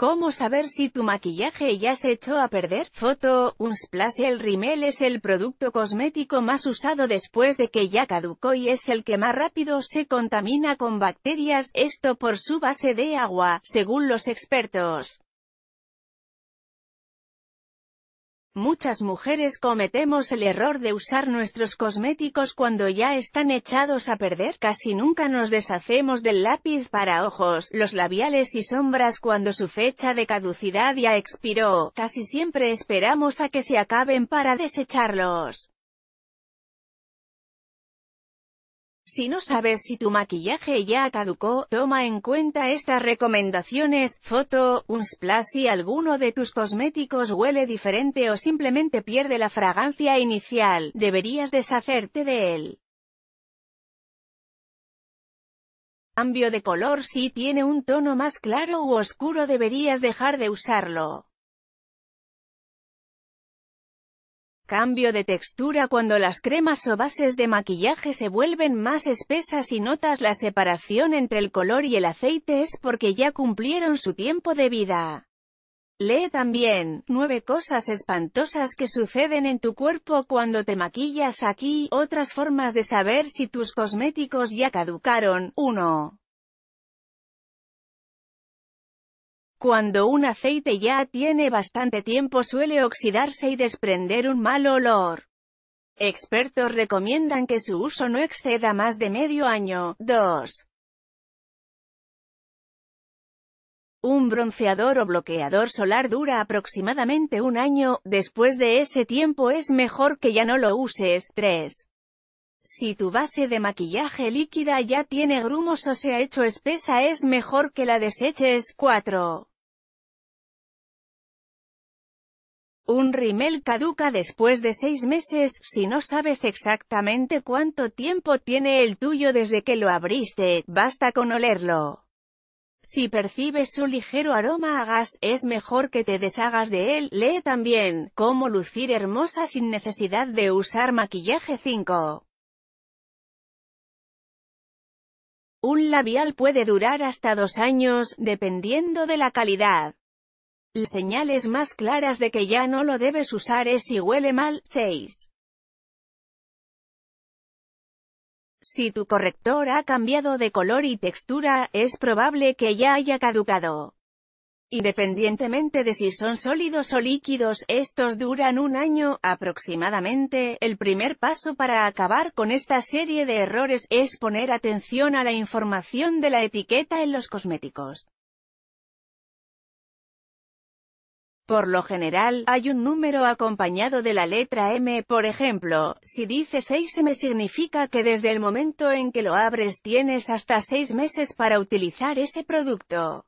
¿Cómo saber si tu maquillaje ya se echó a perder? Foto, un y El rimel es el producto cosmético más usado después de que ya caducó y es el que más rápido se contamina con bacterias, esto por su base de agua, según los expertos. Muchas mujeres cometemos el error de usar nuestros cosméticos cuando ya están echados a perder. Casi nunca nos deshacemos del lápiz para ojos, los labiales y sombras cuando su fecha de caducidad ya expiró. Casi siempre esperamos a que se acaben para desecharlos. Si no sabes si tu maquillaje ya caducó, toma en cuenta estas recomendaciones, foto, un splash si alguno de tus cosméticos huele diferente o simplemente pierde la fragancia inicial, deberías deshacerte de él. Cambio de color Si tiene un tono más claro u oscuro deberías dejar de usarlo. Cambio de textura cuando las cremas o bases de maquillaje se vuelven más espesas y notas la separación entre el color y el aceite es porque ya cumplieron su tiempo de vida. Lee también, nueve cosas espantosas que suceden en tu cuerpo cuando te maquillas aquí, otras formas de saber si tus cosméticos ya caducaron, 1. Cuando un aceite ya tiene bastante tiempo suele oxidarse y desprender un mal olor. Expertos recomiendan que su uso no exceda más de medio año. 2. Un bronceador o bloqueador solar dura aproximadamente un año, después de ese tiempo es mejor que ya no lo uses. 3. Si tu base de maquillaje líquida ya tiene grumos o se ha hecho espesa es mejor que la deseches. 4. Un rimel caduca después de seis meses, si no sabes exactamente cuánto tiempo tiene el tuyo desde que lo abriste, basta con olerlo. Si percibes un ligero aroma a gas, es mejor que te deshagas de él. Lee también, cómo lucir hermosa sin necesidad de usar maquillaje 5. Un labial puede durar hasta dos años, dependiendo de la calidad. Señales más claras de que ya no lo debes usar es si huele mal, 6. Si tu corrector ha cambiado de color y textura, es probable que ya haya caducado. Independientemente de si son sólidos o líquidos, estos duran un año, aproximadamente. El primer paso para acabar con esta serie de errores es poner atención a la información de la etiqueta en los cosméticos. Por lo general, hay un número acompañado de la letra M, por ejemplo, si dice 6M significa que desde el momento en que lo abres tienes hasta 6 meses para utilizar ese producto.